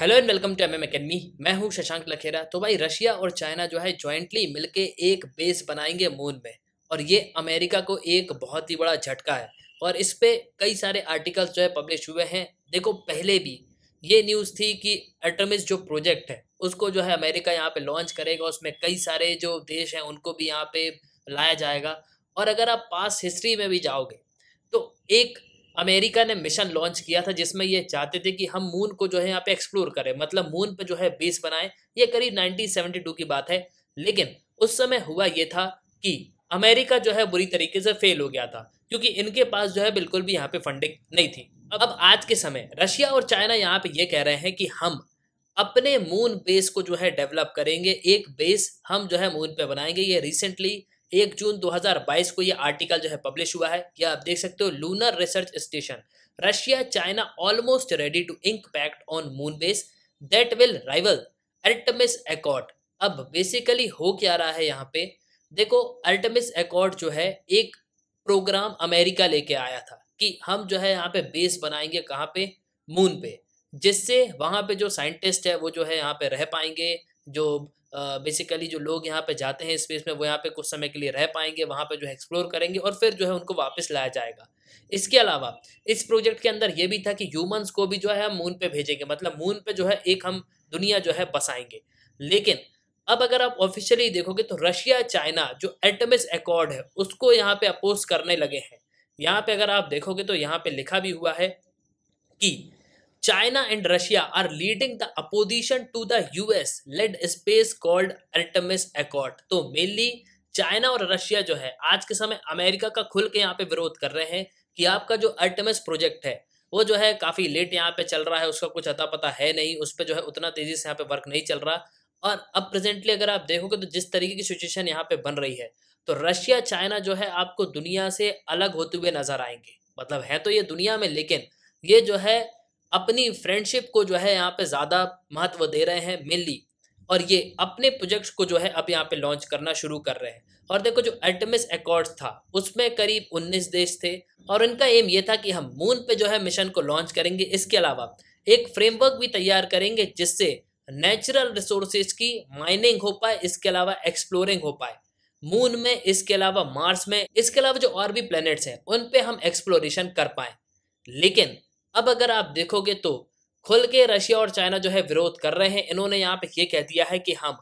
Hello and welcome to MM academy मैं हूं शशांक लखेरा तो भाई रशिया और चाइना जो है जॉइंटली मिलके एक बेस बनाएंगे मून में और ये अमेरिका को एक बहुत ही बड़ा झटका है और इस पर कई सारे आर्टिकल्स जो है पब्लिश हुए हैं देखो पहले भी ये न्यूज़ थी कि एटमिस जो प्रोजेक्ट है उसको जो है अमेरिका यहाँ पर लॉन्च करेगा उसमें कई सारे जो देश हैं उनको भी यहाँ पर लाया जाएगा और अगर आप पास हिस्ट्री में भी जाओगे तो एक अमेरिका ने मिशन लॉन्च किया था जिसमें ये चाहते थे कि हम मून को जो है यहाँ पे एक्सप्लोर करें मतलब मून पे जो है बेस बनाएं ये करीब 1972 की बात है लेकिन उस समय हुआ ये था कि अमेरिका जो है बुरी तरीके से फेल हो गया था क्योंकि इनके पास जो है बिल्कुल भी यहाँ पे फंडिंग नहीं थी अब आज के समय रशिया और चाइना यहाँ पे ये कह रहे हैं कि हम अपने मून बेस को जो है डेवलप करेंगे एक बेस हम जो है मून पे बनाएंगे ये रिसेंटली एक जून 2022 को ये आर्टिकल जो है पब्लिश हुआ है यह आप देख सकते हो lunar research station Russia China almost ready to ink pact on moon base that will rival Artemis accord अब बेसिकली हो क्या रहा है यहाँ पे देखो अल्टमिस एकॉर्ड जो है एक प्रोग्राम अमेरिका लेके आया था कि हम जो है यहाँ पे बेस बनाएंगे कहाँ पे मून पे जिससे वहाँ पे जो साइंटिस्ट है वो जो है यहाँ पे रह पाएंगे जो बेसिकली जो लोग यहाँ पे जाते हैं स्पेस में वो यहाँ पे कुछ समय के लिए रह पाएंगे वहाँ पे जो है एक्सप्लोर करेंगे और फिर जो है उनको वापस लाया जाएगा इसके अलावा इस प्रोजेक्ट के अंदर ये भी था कि ह्यूमंस को भी जो है हम मून पे भेजेंगे मतलब मून पे जो है एक हम दुनिया जो है बसाएंगे लेकिन अब अगर आप ऑफिशियली देखोगे तो रशिया चाइना जो एटमिस अकॉर्ड है उसको यहाँ पे अपोज करने लगे हैं यहाँ पे अगर आप देखोगे तो यहाँ पे लिखा भी हुआ है कि China and Russia are leading the opposition to the US led space called Artemis Accord. तो मेनली चाइना और रशिया जो है आज के समय अमेरिका का खुल के यहाँ पे विरोध कर रहे हैं कि आपका जो अल्टमिस प्रोजेक्ट है वो जो है काफ़ी लेट यहाँ पे चल रहा है उसका कुछ अता पता है नहीं उस पर जो है उतना तेज़ी से यहाँ पे वर्क नहीं चल रहा और अब प्रेजेंटली अगर आप देखोगे तो जिस तरीके की सिचुएशन यहाँ पे बन रही है तो रशिया चाइना जो है आपको दुनिया से अलग होते हुए नजर आएंगे मतलब है तो ये दुनिया में लेकिन ये जो है अपनी फ्रेंडशिप को जो है यहाँ पे ज़्यादा महत्व दे रहे हैं मेनली और ये अपने प्रोजेक्ट्स को जो है अब यहाँ पे लॉन्च करना शुरू कर रहे हैं और देखो जो अल्टमिस एकॉर्ड्स था उसमें करीब 19 देश थे और इनका एम ये था कि हम मून पे जो है मिशन को लॉन्च करेंगे इसके अलावा एक फ्रेमवर्क भी तैयार करेंगे जिससे नेचुरल रिसोर्सेज की माइनिंग हो पाए इसके अलावा एक्सप्लोरिंग हो पाए मून में इसके अलावा मार्स में इसके अलावा जो और भी प्लैनेट्स हैं उन पे हम एक्सप्लोरेशन कर पाए लेकिन अब अगर आप देखोगे तो खुल के रशिया और चाइना जो है विरोध कर रहे हैं इन्होंने यहाँ पे ये कह दिया है कि हम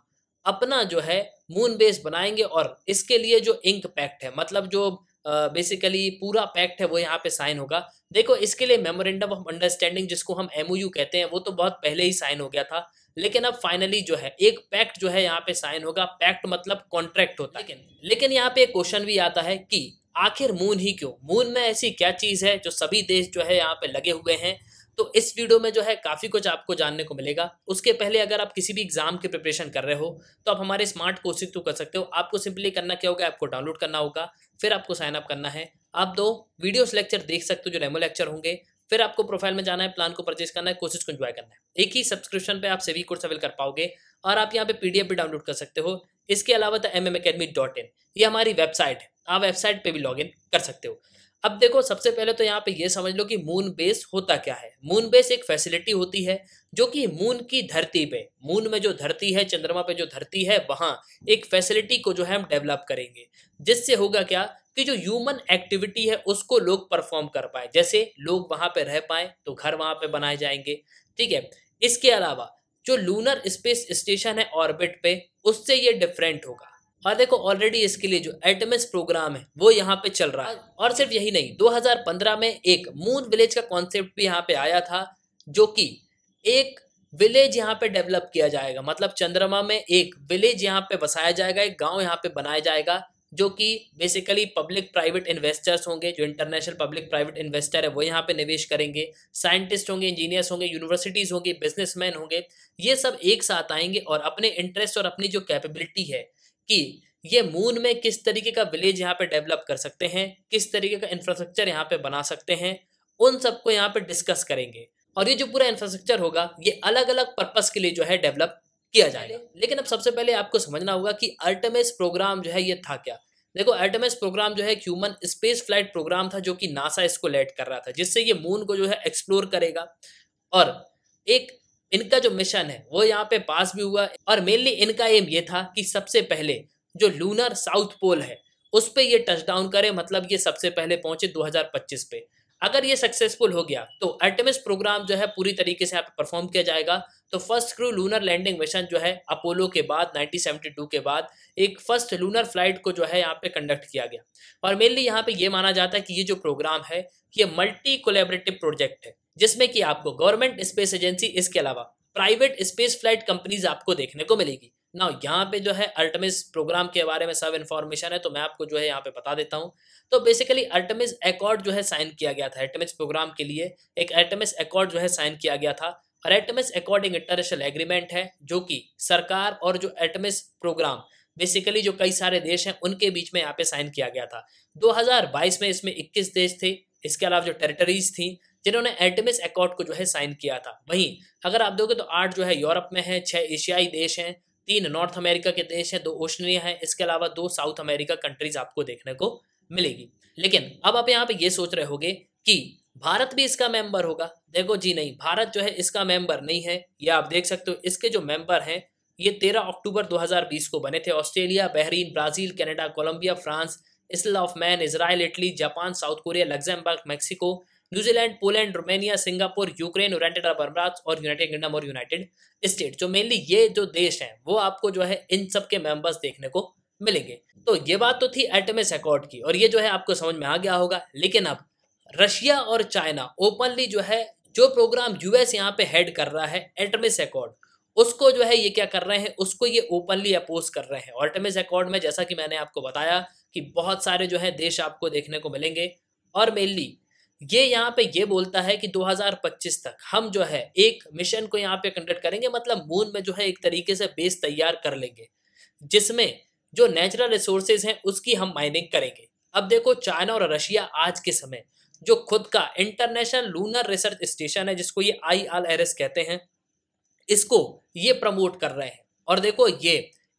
अपना जो है मून बेस बनाएंगे और इसके लिए जो इंक पैक्ट है मतलब जो बेसिकली पूरा पैक्ट है वो यहाँ पे साइन होगा देखो इसके लिए मेमोरेंडम ऑफ अंडरस्टैंडिंग जिसको हम एम कहते हैं वो तो बहुत पहले ही साइन हो गया था लेकिन अब फाइनली जो है एक पैक्ट जो है यहाँ पे साइन होगा पैक्ट मतलब कॉन्ट्रैक्ट होता है लेकिन लेकिन यहाँ पे क्वेश्चन भी आता है कि आखिर मून ही क्यों मून में ऐसी क्या चीज़ है जो सभी देश जो है यहाँ पे लगे हुए हैं तो इस वीडियो में जो है काफ़ी कुछ आपको जानने को मिलेगा उसके पहले अगर आप किसी भी एग्ज़ाम की प्रिपरेशन कर रहे हो तो आप हमारे स्मार्ट कोर्सिंग थ्रू कर सकते हो आपको सिंपली करना क्या होगा आपको डाउनलोड करना होगा फिर आपको साइन अप करना है आप दो वीडियोस लेक्चर देख सकते हो जो डेमो लेक्चर होंगे फिर आपको प्रोफाइल में जाना है प्लान को परचेज करना है कोर्सेज को एंजॉय करना है एक ही सब्सक्रिप्शन पे आप सभी कोर्स अवेल कर पाओगे और आप यहाँ पे पीडीएफ भी डाउनलोड कर सकते हो इसके अलावा the M M academy dot in ये हमारी वेबसाइट है आप वेबसाइट पे भी लॉगिन कर सकते हो अब देखो सबसे पहले तो यहाँ पे ये समझ लो कि मून बेस होता क्या है मून बेस एक फैसिलिटी होती है जो कि मून की धरती पे मून में जो धरती है चंद्रमा पे जो धरती है वहाँ एक फैसिलिटी को जो है हम डेवलप करेंगे जिससे होगा क्या कि जो ह्यूमन एक्टिविटी है उसको लोग परफॉर्म कर पाए जैसे लोग वहाँ पे रह पाए तो घर वहाँ पे बनाए जाएंगे ठीक है इसके अलावा जो लूनर स्पेस स्टेशन है ऑर्बिट पे उससे ये डिफरेंट होगा और देखो ऑलरेडी इसके लिए जो एटमिस प्रोग्राम है वो यहाँ पे चल रहा है और सिर्फ यही नहीं 2015 में एक मून विलेज का कॉन्सेप्ट भी यहाँ पे आया था जो कि एक विलेज यहाँ पे डेवलप किया जाएगा मतलब चंद्रमा में एक विलेज यहाँ पे बसाया जाएगा एक गांव यहाँ पे बनाया जाएगा जो कि बेसिकली पब्लिक प्राइवेट इन्वेस्टर्स होंगे जो इंटरनेशनल पब्लिक प्राइवेट इन्वेस्टर है वो यहाँ पे निवेश करेंगे साइंटिस्ट होंगे इंजीनियर्स होंगे यूनिवर्सिटीज़ होंगे बिजनेसमैन होंगे ये सब एक साथ आएंगे और अपने इंटरेस्ट और अपनी जो कैपेबिलिटी है कि ये मून में किस तरीके का विलेज यहाँ पे डेवलप कर सकते हैं किस तरीके का इंफ्रास्ट्रक्चर यहाँ पे बना सकते हैं उन सबको यहाँ पे डिस्कस करेंगे और ये जो पूरा इंफ्रास्ट्रक्चर होगा ये अलग अलग पर्पज के लिए जो है डेवलप किया जाएगा लेकिन अब सबसे पहले आपको समझना होगा कि अल्टमेस प्रोग्राम जो है ये था क्या देखो अल्टमेस प्रोग्राम जो है ह्यूमन स्पेस फ्लाइट प्रोग्राम था जो कि नासा इसको लेट कर रहा था जिससे ये मून को जो है एक्सप्लोर करेगा और एक इनका जो मिशन है वो यहाँ पे पास भी हुआ और मेनली इनका एम ये था कि सबसे पहले जो लूनर साउथ पोल है उस पर ये डाउन करे मतलब ये सबसे पहले पहुंचे 2025 पे अगर ये सक्सेसफुल हो गया तो अर्टेमिस प्रोग्राम जो है पूरी तरीके से यहाँ पे परफॉर्म किया जाएगा तो first crew lunar landing mission जो है अपोलो के बाद 1972 के बाद एक फर्स्ट लूनर फ्लाइट को जो है यहाँ पे कंडक्ट किया गया और मेनली यहाँ पे ये माना जाता है कि ये जो प्रोग्राम है ये मल्टी कोलेबरेटिव प्रोजेक्ट है जिसमें कि आपको गवर्नमेंट स्पेस एजेंसी इसके अलावा प्राइवेट स्पेस फ्लाइट कंपनीज आपको देखने को मिलेगी ना यहाँ पे जो है अल्टमिस प्रोग्राम के बारे में सब इन्फॉर्मेशन है तो मैं आपको जो है यहाँ पे बता देता हूँ तो बेसिकली अल्टमिस एकॉर्ड जो है साइन किया गया था एटमिस प्रोग्राम के लिए एक एटमिस एकॉर्ड जो है साइन किया गया था और एटमिस अकॉर्डिंग इंटरनेशनल एग्रीमेंट है जो कि सरकार और जो एटमिस प्रोग्राम बेसिकली जो कई सारे देश हैं उनके बीच में यहाँ पे साइन किया गया था 2022 में इसमें 21 देश थे इसके अलावा जो टेरिटरीज थी जिन्होंने एल्टमिस एकॉर्ड को जो है साइन किया था वहीं अगर आप देखोगे तो आठ जो है यूरोप में है छः एशियाई देश हैं तीन नॉर्थ अमेरिका के देश हैं दो ओशनिया हैं इसके अलावा दो साउथ अमेरिका कंट्रीज आपको देखने को मिलेगी लेकिन अब आप यहाँ पे ये सोच रहे होगे कि भारत भी इसका मेंबर होगा देखो जी नहीं भारत जो है इसका मेंबर नहीं है ये आप देख सकते हो इसके जो मेंबर हैं ये तेरह अक्टूबर 2020 को बने थे Australia Bahrain Brazil Canada Colombia France isle of man Israel Italy Japan South Korea Luxembourg Mexico New Zealand Poland Romania Singapore Ukraine United Arab Emirates और यूनाइटेड किंगडम और यूनाइटेड स्टेट जो मेनली ये जो देश हैं वो आपको जो है इन सब के मेंबर्स देखने को मिलेंगे तो ये बात तो थी एटमिस अकॉर्ड की और ये जो है आपको समझ में आ गया होगा लेकिन अब रशिया और चाइना ओपनली जो है जो प्रोग्राम यूएस यहाँ पे हेड कर रहा है एटमिस अकॉर्ड उसको जो है ये क्या कर रहे हैं उसको ये ओपनली अपोज कर रहे हैं ऑल्टमिस अकॉर्ड में जैसा कि मैंने आपको बताया कि बहुत सारे जो है देश आपको देखने को मिलेंगे और मेनली ये यहाँ पे ये बोलता है कि 2025 तक हम जो है एक मिशन को यहाँ पे कंडक्ट करेंगे मतलब मून में जो है एक तरीके से बेस तैयार कर लेंगे जिसमें जो नेचुरल रिसोर्सेज हैं उसकी हम माइनिंग करेंगे अब देखो चाइना और रशिया आज के समय जो खुद का इंटरनेशनल लूनर रिसर्च स्टेशन है जिसको ये आई कहते हैं इसको ये प्रमोट कर रहे हैं और देखो ये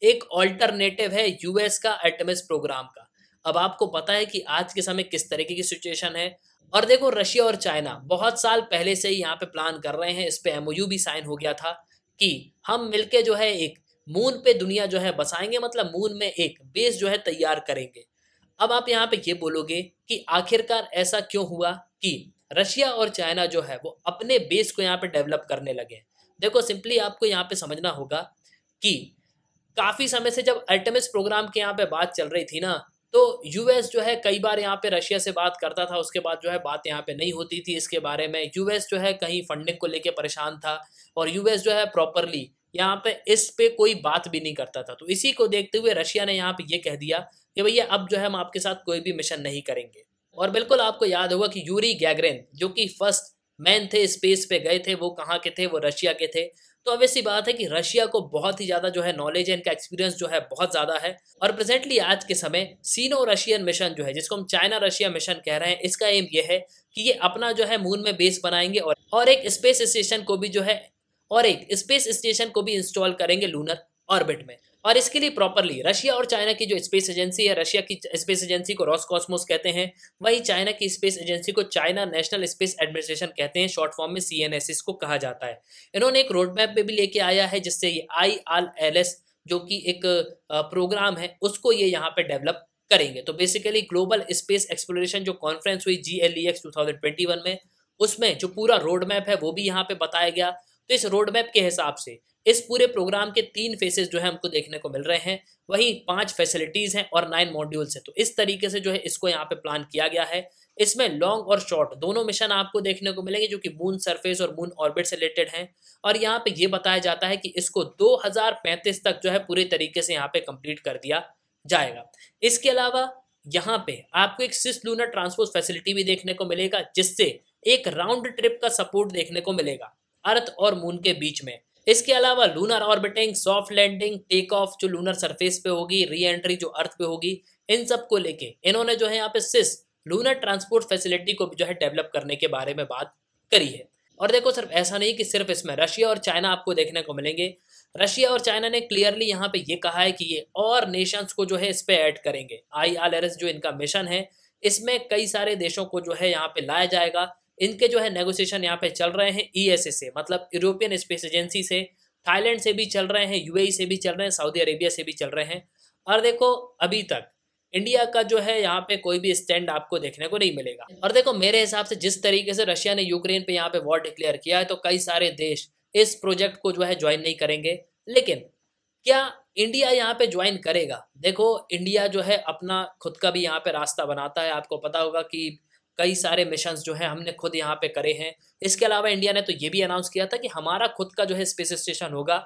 एक ऑल्टरनेटिव है यूएस का एटमिस प्रोग्राम का अब आपको पता है कि आज के समय किस तरीके की सिचुएशन है और देखो रशिया और चाइना बहुत साल पहले से ही यहाँ पे प्लान कर रहे हैं इस पर एम भी साइन हो गया था कि हम मिलके जो है एक मून पे दुनिया जो है बसाएंगे मतलब मून में एक बेस जो है तैयार करेंगे अब आप यहाँ पे ये बोलोगे कि आखिरकार ऐसा क्यों हुआ कि रशिया और चाइना जो है वो अपने बेस को यहाँ पे डेवलप करने लगे देखो सिंपली आपको यहाँ पे समझना होगा कि काफ़ी समय से जब अल्टमिस प्रोग्राम के यहाँ पे बात चल रही थी ना तो यूएस जो है कई बार यहाँ पे रशिया से बात करता था उसके बाद जो है बात यहाँ पे नहीं होती थी इसके बारे में यूएस जो है कहीं फंडिंग को लेके परेशान था और यूएस जो है प्रॉपरली यहाँ पे इस पे कोई बात भी नहीं करता था तो इसी को देखते हुए रशिया ने यहाँ पे ये कह दिया कि भैया अब जो है हम आपके साथ कोई भी मिशन नहीं करेंगे और बिल्कुल आपको याद होगा कि यूरी गैगरेन जो कि फर्स्ट मैन थे स्पेस पे गए थे वो कहाँ के थे वो रशिया के थे तो अब ऐसी बात है कि रशिया को बहुत ही ज़्यादा जो है नॉलेज है इनका एक्सपीरियंस जो है बहुत ज़्यादा है और प्रेजेंटली आज के समय सीनो रशियन मिशन जो है जिसको हम चाइना रशिया मिशन कह रहे हैं इसका एम ये है कि ये अपना जो है मून में बेस बनाएंगे और और एक स्पेस स्टेशन को भी जो है और एक स्पेस स्टेशन को भी इंस्टॉल करेंगे लूनर ऑर्बिट में और इसके लिए प्रॉपरली रशिया और चाइना की जो स्पेस एजेंसी है रशिया की स्पेस एजेंसी को रॉस कॉस्मोस कहते हैं वही चाइना की स्पेस एजेंसी को चाइना नेशनल स्पेस एडमिनिस्ट्रेशन कहते हैं शॉर्ट फॉर्म में सी एन एस इसको कहा जाता है इन्होंने एक रोड मैप पर भी लेके आया है जिससे ये आई आल एल एस जो कि एक प्रोग्राम है उसको ये यहाँ पे डेवलप करेंगे तो बेसिकली ग्लोबल स्पेस एक्सप्लोरेशन जो कॉन्फ्रेंस हुई G L E X two thousand twenty one में उसमें जो पूरा रोड मैप है वो भी यहाँ पे बताया गया तो इस रोड मैप के हिसाब से इस पूरे प्रोग्राम के तीन फेसेस जो है हमको देखने को मिल रहे हैं वही पांच फैसिलिटीज़ हैं और नाइन मॉड्यूल्स हैं तो इस तरीके से जो है इसको यहाँ पे प्लान किया गया है इसमें लॉन्ग और शॉर्ट दोनों मिशन आपको देखने को मिलेंगे जो कि मून सरफेस और मून ऑर्बिट से रिलेटेड हैं और यहाँ पे ये बताया जाता है कि इसको 2035 तक जो है पूरे तरीके से यहाँ पे कंप्लीट कर दिया जाएगा इसके अलावा यहाँ पे आपको एक सिस लूनर ट्रांसपोर्ट फैसिलिटी भी देखने को मिलेगा जिससे एक राउंड ट्रिप का सपोर्ट देखने को मिलेगा अर्थ और मून के बीच में इसके अलावा lunar orbiting soft landing take off जो लूनर सरफेस पे होगी री एंट्री जो अर्थ पे होगी इन सब को लेके इन्होंने जो है यहाँ पे सिस लूनर ट्रांसपोर्ट फैसिलिटी को जो है डेवलप करने के बारे में बात करी है और देखो सिर्फ ऐसा नहीं कि सिर्फ इसमें रशिया और चाइना आपको देखने को मिलेंगे रशिया और चाइना ने क्लियरली यहाँ पे ये कहा है कि ये और नेशंस को जो है इस पर ऐड करेंगे आई जो इनका मिशन है इसमें कई सारे देशों को जो है यहाँ पे लाया जाएगा इनके जो है नेगोशिएशन यहाँ पे चल रहे हैं ई e से मतलब यूरोपियन स्पेस एजेंसी से थाईलैंड से भी चल रहे हैं यूएई e से भी चल रहे हैं सऊदी अरेबिया से भी चल रहे हैं और देखो अभी तक इंडिया का जो है यहाँ पे कोई भी स्टैंड आपको देखने को नहीं मिलेगा और देखो मेरे हिसाब से जिस तरीके से रशिया ने यूक्रेन पे यहाँ पे वॉर डिक्लेयर किया है तो कई सारे देश इस प्रोजेक्ट को जो है ज्वाइन नहीं करेंगे लेकिन क्या इंडिया यहाँ पे ज्वाइन करेगा देखो इंडिया जो है अपना खुद का भी यहाँ पे रास्ता बनाता है आपको पता होगा कि कई सारे मिशन जो है हमने खुद यहाँ पे करे हैं इसके अलावा इंडिया ने तो ये भी अनाउंस किया था कि हमारा खुद का जो है स्पेस स्टेशन होगा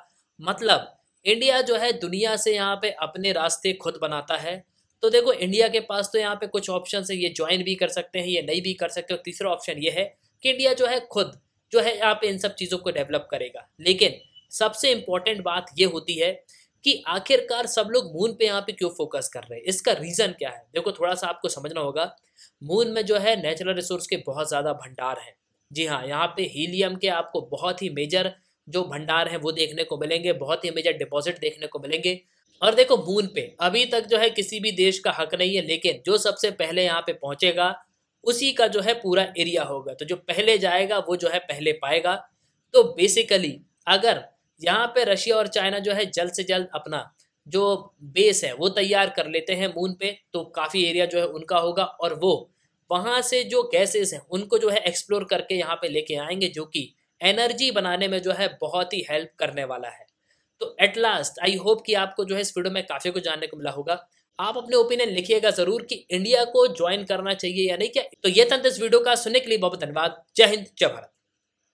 मतलब इंडिया जो है दुनिया से यहाँ पे अपने रास्ते खुद बनाता है तो देखो इंडिया के पास तो यहाँ पे कुछ ऑप्शन है ये ज्वाइन भी कर सकते हैं ये नहीं भी कर सकते और तीसरा ऑप्शन ये है कि इंडिया जो है खुद जो है यहाँ पे इन सब चीज़ों को डेवलप करेगा लेकिन सबसे इम्पॉर्टेंट बात ये होती है कि आखिरकार सब लोग मून पे यहाँ पे क्यों फोकस कर रहे हैं इसका रीज़न क्या है देखो थोड़ा सा आपको समझना होगा मून में जो है नेचुरल रिसोर्स के बहुत ज़्यादा भंडार हैं जी हाँ यहाँ पे हीलियम के आपको बहुत ही मेजर जो भंडार हैं वो देखने को मिलेंगे बहुत ही मेजर डिपॉजिट देखने को मिलेंगे और देखो मून पे अभी तक जो है किसी भी देश का हक नहीं है लेकिन जो सबसे पहले यहाँ पे पहुंचेगा उसी का जो है पूरा एरिया होगा तो जो पहले जाएगा वो जो है पहले पाएगा तो बेसिकली अगर यहाँ पे रशिया और चाइना जो है जल्द से जल्द अपना जो बेस है वो तैयार कर लेते हैं मून पे तो काफ़ी एरिया जो है उनका होगा और वो वहाँ से जो गैसेस हैं उनको जो है एक्सप्लोर करके यहाँ पे लेके आएंगे जो कि एनर्जी बनाने में जो है बहुत ही हेल्प करने वाला है तो एट लास्ट आई होप कि आपको जो है इस वीडियो में काफ़ी कुछ जानने को मिला होगा आप अपने ओपिनियन लिखिएगा जरूर कि इंडिया को ज्वाइन करना चाहिए या नहीं क्या तो ये तंत्र इस वीडियो का सुनने के लिए बहुत धन्यवाद जय हिंद जय भारत